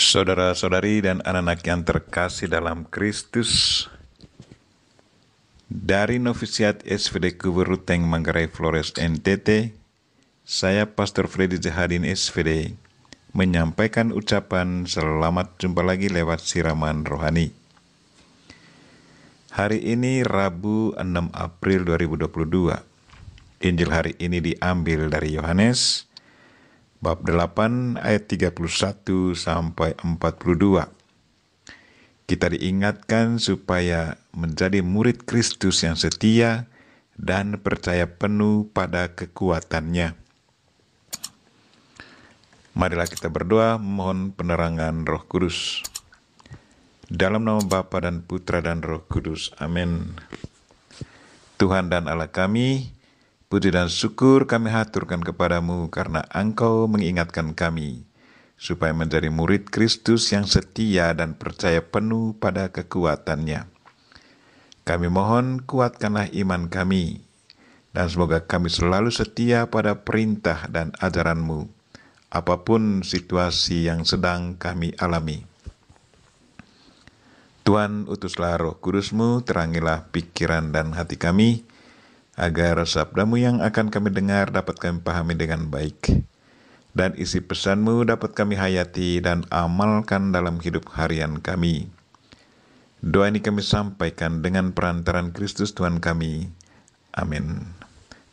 Saudara-saudari dan anak-anak yang terkasih dalam Kristus, dari Novisiat SVD Kuberuteng Manggarai Flores NTT, saya Pastor Freddy Jahadin SVD menyampaikan ucapan selamat jumpa lagi lewat siraman rohani. Hari ini Rabu 6 April 2022. Injil hari ini diambil dari Yohanes bab 8 ayat 31 sampai 42. Kita diingatkan supaya menjadi murid Kristus yang setia dan percaya penuh pada kekuatannya. Marilah kita berdoa mohon penerangan Roh Kudus. Dalam nama Bapa dan Putra dan Roh Kudus. Amin. Tuhan dan Allah kami, Puji dan syukur kami haturkan kepadamu karena engkau mengingatkan kami, supaya menjadi murid Kristus yang setia dan percaya penuh pada kekuatannya. Kami mohon kuatkanlah iman kami, dan semoga kami selalu setia pada perintah dan ajaranmu, apapun situasi yang sedang kami alami. Tuhan utuslah roh kudusmu, terangilah pikiran dan hati kami, agar sabdamu yang akan kami dengar dapat kami pahami dengan baik, dan isi pesanmu dapat kami hayati dan amalkan dalam hidup harian kami. Doa ini kami sampaikan dengan perantaran Kristus Tuhan kami. Amin.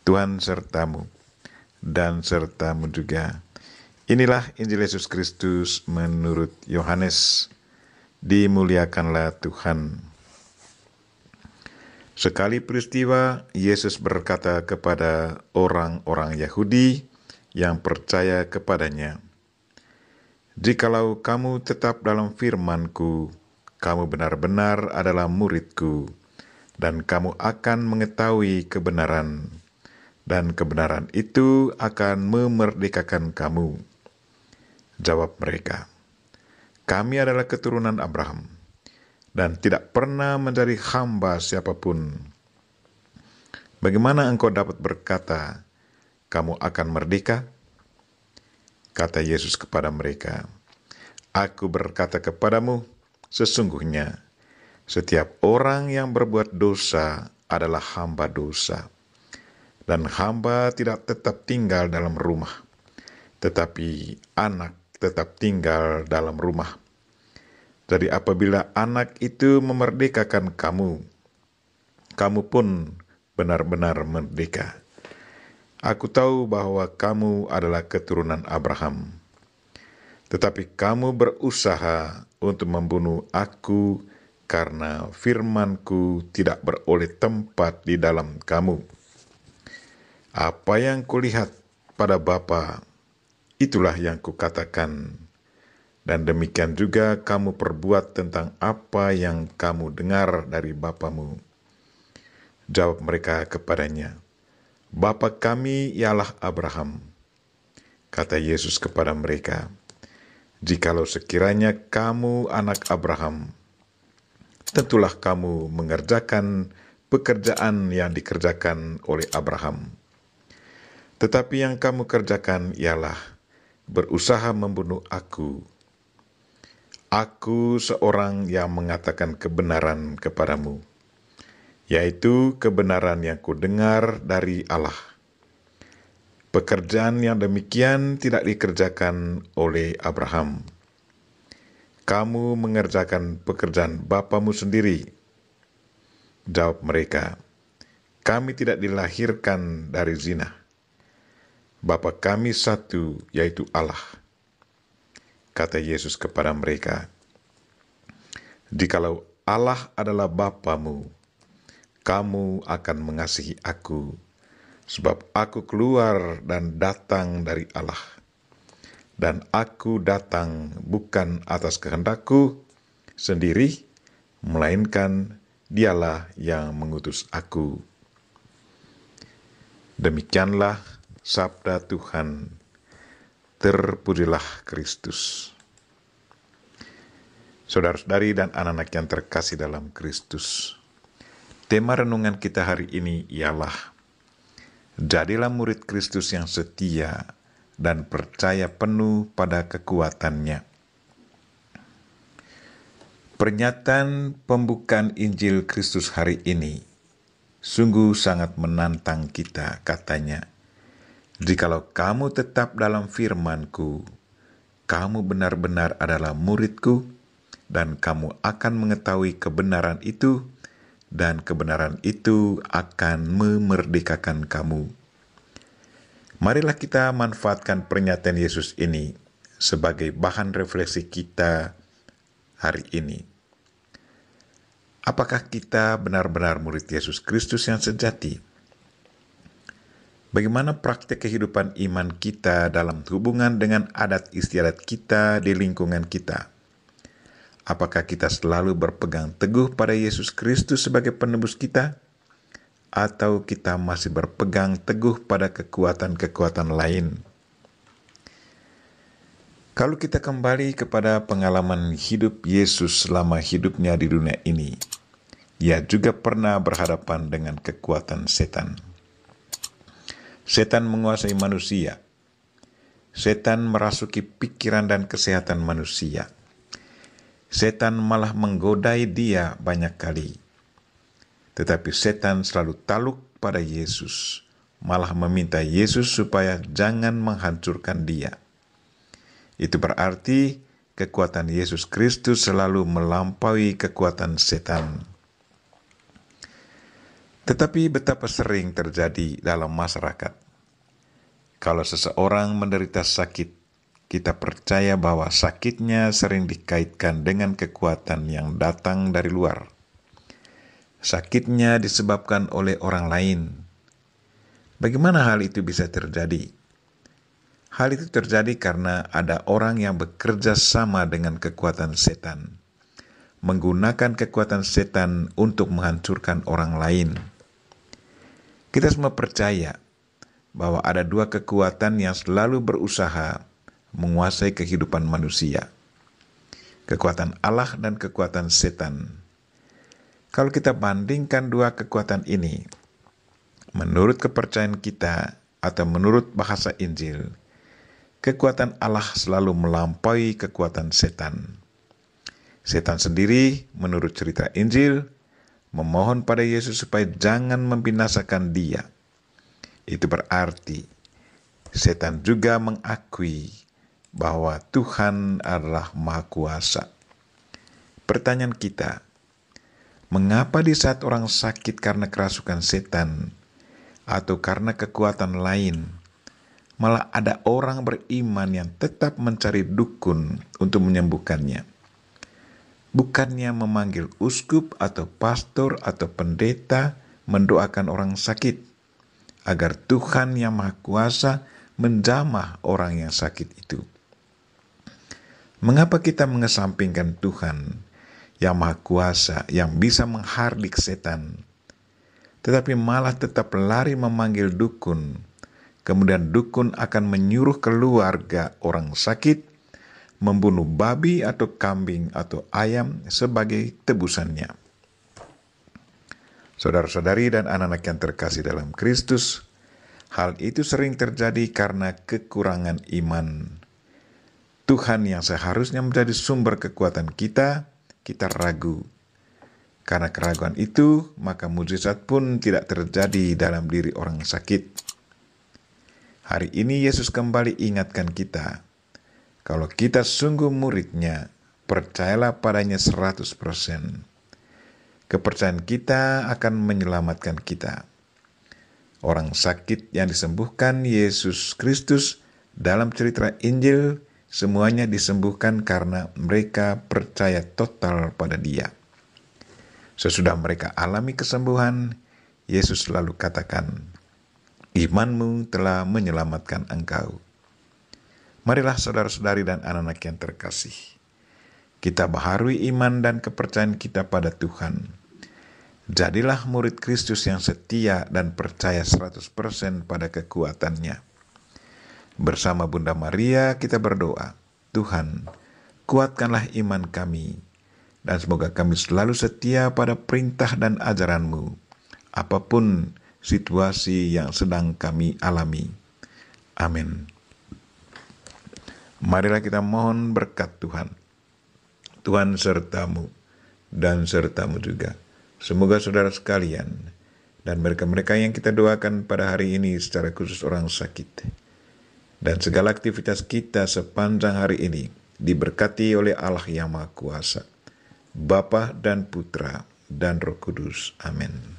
Tuhan sertamu, dan sertamu juga. Inilah Injil Yesus Kristus menurut Yohanes. Dimuliakanlah Tuhan. Sekali peristiwa, Yesus berkata kepada orang-orang Yahudi yang percaya kepadanya, Jikalau kamu tetap dalam firmanku, kamu benar-benar adalah muridku, dan kamu akan mengetahui kebenaran, dan kebenaran itu akan memerdekakan kamu. Jawab mereka, kami adalah keturunan Abraham dan tidak pernah menjadi hamba siapapun. Bagaimana engkau dapat berkata, "Kamu akan merdeka"? Kata Yesus kepada mereka, "Aku berkata kepadamu, sesungguhnya setiap orang yang berbuat dosa adalah hamba dosa, dan hamba tidak tetap tinggal dalam rumah, tetapi anak tetap tinggal dalam rumah." Jadi apabila anak itu memerdekakan kamu, kamu pun benar-benar merdeka. Aku tahu bahwa kamu adalah keturunan Abraham, tetapi kamu berusaha untuk membunuh aku karena firmanku tidak beroleh tempat di dalam kamu. Apa yang kulihat pada Bapa, itulah yang kukatakan dan demikian juga kamu perbuat tentang apa yang kamu dengar dari Bapamu. Jawab mereka kepadanya, Bapa kami ialah Abraham. Kata Yesus kepada mereka, Jikalau sekiranya kamu anak Abraham, tentulah kamu mengerjakan pekerjaan yang dikerjakan oleh Abraham. Tetapi yang kamu kerjakan ialah berusaha membunuh aku, Aku seorang yang mengatakan kebenaran kepadamu, yaitu kebenaran yang kudengar dari Allah. Pekerjaan yang demikian tidak dikerjakan oleh Abraham. Kamu mengerjakan pekerjaan bapamu sendiri. Jawab mereka, kami tidak dilahirkan dari zina. Bapak kami satu, yaitu Allah Kata Yesus kepada mereka, Jikalau Allah adalah Bapamu, kamu akan mengasihi aku, sebab aku keluar dan datang dari Allah. Dan aku datang bukan atas kehendakku sendiri, melainkan dialah yang mengutus aku. Demikianlah sabda Tuhan. Terpujilah Kristus. Saudara-saudari dan anak-anak yang terkasih dalam Kristus. Tema renungan kita hari ini ialah Jadilah murid Kristus yang setia dan percaya penuh pada kekuatannya. Pernyataan pembukaan Injil Kristus hari ini sungguh sangat menantang kita, katanya. Jikalau kamu tetap dalam firmanku, kamu benar-benar adalah muridku, dan kamu akan mengetahui kebenaran itu, dan kebenaran itu akan memerdekakan kamu. Marilah kita manfaatkan pernyataan Yesus ini sebagai bahan refleksi kita hari ini. Apakah kita benar-benar murid Yesus Kristus yang sejati? Bagaimana praktik kehidupan iman kita dalam hubungan dengan adat istiadat kita di lingkungan kita? Apakah kita selalu berpegang teguh pada Yesus Kristus sebagai penebus kita? Atau kita masih berpegang teguh pada kekuatan-kekuatan lain? Kalau kita kembali kepada pengalaman hidup Yesus selama hidupnya di dunia ini, ia juga pernah berhadapan dengan kekuatan setan. Setan menguasai manusia. Setan merasuki pikiran dan kesehatan manusia setan malah menggodai dia banyak kali. Tetapi setan selalu taluk pada Yesus, malah meminta Yesus supaya jangan menghancurkan dia. Itu berarti kekuatan Yesus Kristus selalu melampaui kekuatan setan. Tetapi betapa sering terjadi dalam masyarakat. Kalau seseorang menderita sakit, kita percaya bahwa sakitnya sering dikaitkan dengan kekuatan yang datang dari luar. Sakitnya disebabkan oleh orang lain. Bagaimana hal itu bisa terjadi? Hal itu terjadi karena ada orang yang bekerja sama dengan kekuatan setan, menggunakan kekuatan setan untuk menghancurkan orang lain. Kita semua percaya bahwa ada dua kekuatan yang selalu berusaha menguasai kehidupan manusia. Kekuatan Allah dan kekuatan setan. Kalau kita bandingkan dua kekuatan ini, menurut kepercayaan kita atau menurut bahasa Injil, kekuatan Allah selalu melampaui kekuatan setan. Setan sendiri, menurut cerita Injil, memohon pada Yesus supaya jangan membinasakan dia. Itu berarti setan juga mengakui bahwa Tuhan adalah Maha Kuasa. Pertanyaan kita, mengapa di saat orang sakit karena kerasukan setan atau karena kekuatan lain, malah ada orang beriman yang tetap mencari dukun untuk menyembuhkannya? Bukannya memanggil uskup atau pastor atau pendeta mendoakan orang sakit agar Tuhan yang Maha Kuasa menjamah orang yang sakit itu. Mengapa kita mengesampingkan Tuhan yang Maha Kuasa, yang bisa menghardik setan, tetapi malah tetap lari memanggil dukun? Kemudian dukun akan menyuruh keluarga orang sakit membunuh babi atau kambing atau ayam sebagai tebusannya. Saudara-saudari dan anak-anak yang terkasih dalam Kristus, hal itu sering terjadi karena kekurangan iman Tuhan yang seharusnya menjadi sumber kekuatan kita, kita ragu. Karena keraguan itu, maka mujizat pun tidak terjadi dalam diri orang sakit. Hari ini Yesus kembali ingatkan kita, kalau kita sungguh muridnya, percayalah padanya 100%. Kepercayaan kita akan menyelamatkan kita. Orang sakit yang disembuhkan Yesus Kristus dalam cerita Injil Semuanya disembuhkan karena mereka percaya total pada Dia. Sesudah mereka alami kesembuhan, Yesus selalu katakan, "Imanmu telah menyelamatkan engkau." Marilah saudara-saudari dan anak-anak yang terkasih, kita baharui iman dan kepercayaan kita pada Tuhan. Jadilah murid Kristus yang setia dan percaya 100% pada kekuatannya. Bersama Bunda Maria kita berdoa, Tuhan, kuatkanlah iman kami, dan semoga kami selalu setia pada perintah dan ajaranmu, apapun situasi yang sedang kami alami. Amin. Marilah kita mohon berkat Tuhan. Tuhan sertamu dan sertamu juga. Semoga saudara sekalian dan mereka-mereka yang kita doakan pada hari ini secara khusus orang sakit dan segala aktivitas kita sepanjang hari ini diberkati oleh Allah yang Maha Kuasa, Bapa dan Putra dan Roh Kudus. Amin.